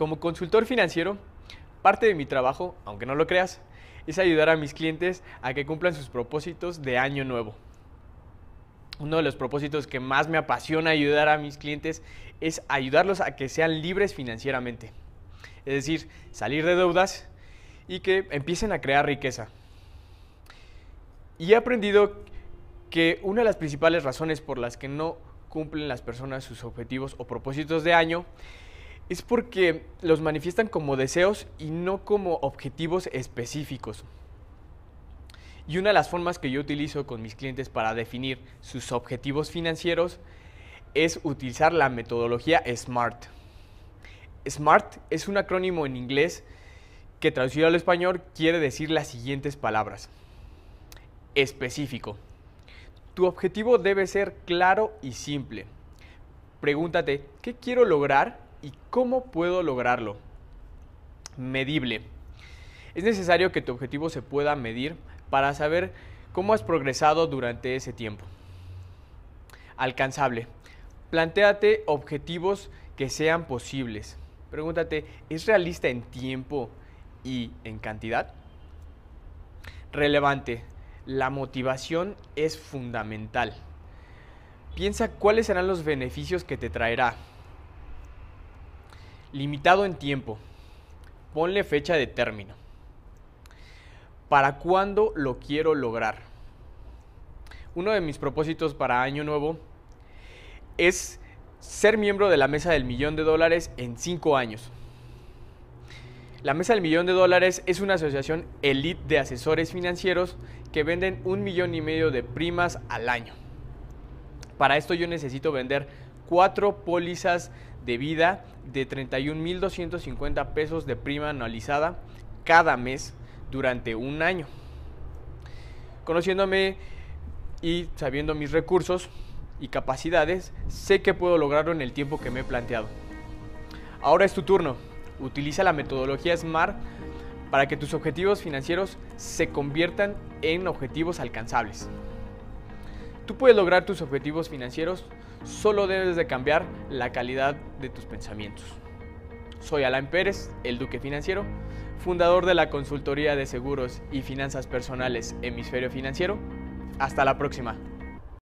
Como consultor financiero, parte de mi trabajo, aunque no lo creas, es ayudar a mis clientes a que cumplan sus propósitos de año nuevo. Uno de los propósitos que más me apasiona ayudar a mis clientes es ayudarlos a que sean libres financieramente. Es decir, salir de deudas y que empiecen a crear riqueza. Y he aprendido que una de las principales razones por las que no cumplen las personas sus objetivos o propósitos de año es porque los manifiestan como deseos y no como objetivos específicos. Y una de las formas que yo utilizo con mis clientes para definir sus objetivos financieros es utilizar la metodología SMART. SMART es un acrónimo en inglés que traducido al español quiere decir las siguientes palabras. Específico. Tu objetivo debe ser claro y simple. Pregúntate, ¿qué quiero lograr y cómo puedo lograrlo. Medible. Es necesario que tu objetivo se pueda medir para saber cómo has progresado durante ese tiempo. Alcanzable. Plantéate objetivos que sean posibles. Pregúntate, ¿es realista en tiempo y en cantidad? Relevante. La motivación es fundamental. Piensa cuáles serán los beneficios que te traerá Limitado en tiempo. Ponle fecha de término. ¿Para cuándo lo quiero lograr? Uno de mis propósitos para Año Nuevo es ser miembro de la Mesa del Millón de Dólares en 5 años. La Mesa del Millón de Dólares es una asociación elite de asesores financieros que venden un millón y medio de primas al año. Para esto yo necesito vender cuatro pólizas de vida de 31.250 pesos de prima anualizada cada mes durante un año. Conociéndome y sabiendo mis recursos y capacidades, sé que puedo lograrlo en el tiempo que me he planteado. Ahora es tu turno. Utiliza la metodología SMART para que tus objetivos financieros se conviertan en objetivos alcanzables. Tú puedes lograr tus objetivos financieros, solo debes de cambiar la calidad de tus pensamientos. Soy Alain Pérez, el Duque Financiero, fundador de la consultoría de seguros y finanzas personales Hemisferio Financiero. Hasta la próxima.